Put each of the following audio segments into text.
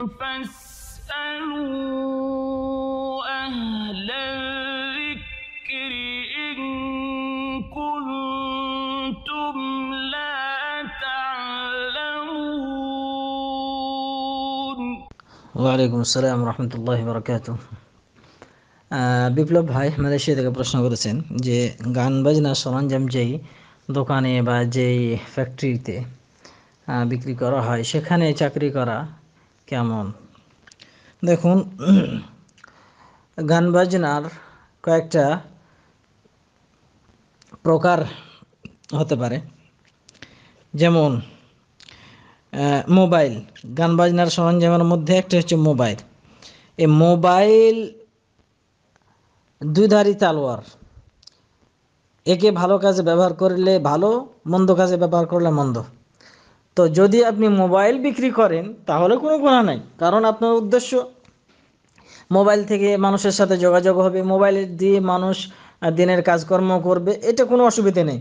فاسألوا أهل الذكر إن كنتم لا تعلمون وعليكم السلام ورحمة বিপ্লব ভাই মালয়েশিয়া থেকে প্রশ্ন করেছেন যে গান বাজনা সরঞ্জাম যেই দোকানে বা যেই ফ্যাক্টরিতে বিক্রি করা হয় সেখানে চাকরি করা কেমন দেখুন গান বাজনার কয়েকটা প্রকার হতে পারে যেমন মোবাইল গান বাজনার সরঞ্জামের মধ্যে একটা হচ্ছে মোবাইল এই মোবাইল দুইধারী তালোয়ার একে ভালো কাজে ব্যবহার করলে ভালো মন্দ কাজে ব্যবহার করলে মন্দ তো যদি আপনি মোবাইল বিক্রি করেন তাহলে কোনো গুণা নাই কারণ আপনার উদ্দেশ্য মোবাইল থেকে মানুষের সাথে যোগাযোগ হবে মোবাইল দিয়ে মানুষ দিনের কাজকর্ম করবে এটা কোনো অসুবিধে নেই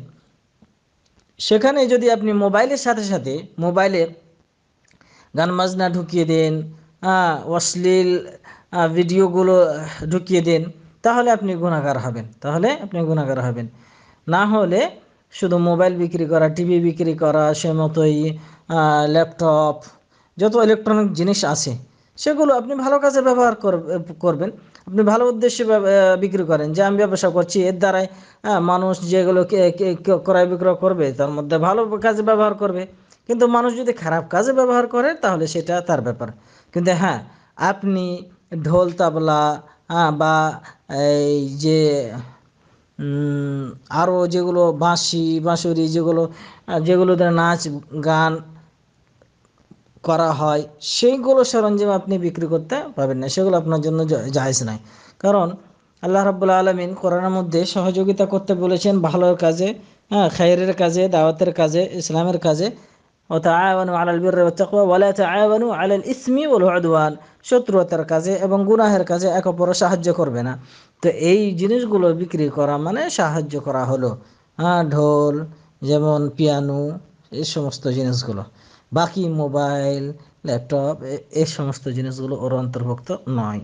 সেখানে যদি আপনি মোবাইলের সাথে সাথে মোবাইলে গান বাজনা ঢুকিয়ে দেন অশ্লীল ভিডিওগুলো ঢুকিয়ে দেন তাহলে আপনি গুণাগার হবেন তাহলে আপনি গুণাগার হবেন না হলে শুধু মোবাইল বিক্রি করা টিভি বিক্রি করা সে মতোই ল্যাপটপ যত ইলেকট্রনিক জিনিস আছে সেগুলো আপনি ভালো কাজে ব্যবহার করবেন আপনি ভালো উদ্দেশ্যে বিক্রি করেন যে আমি ব্যবসা করছি এর দ্বারাই মানুষ যেগুলো ক্রয় বিক্রয় করবে তার মধ্যে ভালো কাজে ব্যবহার করবে কিন্তু মানুষ যদি খারাপ কাজে ব্যবহার করে তাহলে সেটা তার ব্যাপার কিন্তু হ্যাঁ আপনি ঢোল তাবলা বা এই যে আরও যেগুলো বাঁশি বাঁশুরি যেগুলো যেগুলো দ্বারা নাচ গান করা হয় সেইগুলো সরঞ্জাম আপনি বিক্রি করতে পারবেন না সেগুলো আপনার জন্য জায়জ নয় কারণ আল্লাহ রাবুল্লা আলমিন কোরআনের মধ্যে সহযোগিতা করতে বলেছেন ভালোর কাজে হ্যাঁ খায়ের কাজে দাওয়াতের কাজে ইসলামের কাজে ও তাআওয়ানু আলাল বিররি ওয়াত তাকওয়া ওয়া লা তাআওয়ানু আলাল ইসমি ওয়াল শত্রুতার কাজে এবং গুনাহের কাজে এক অপরের সাহায্য করবে না তো এই জিনিসগুলো বিক্রি করা মানে সাহায্য করা হলো হ্যাঁ ঢোল যেমন পিয়ানো এই সমস্ত জিনিসগুলো বাকি মোবাইল ল্যাপটপ এই সমস্ত জিনিসগুলো ওর অন্তর্ভুক্ত নয়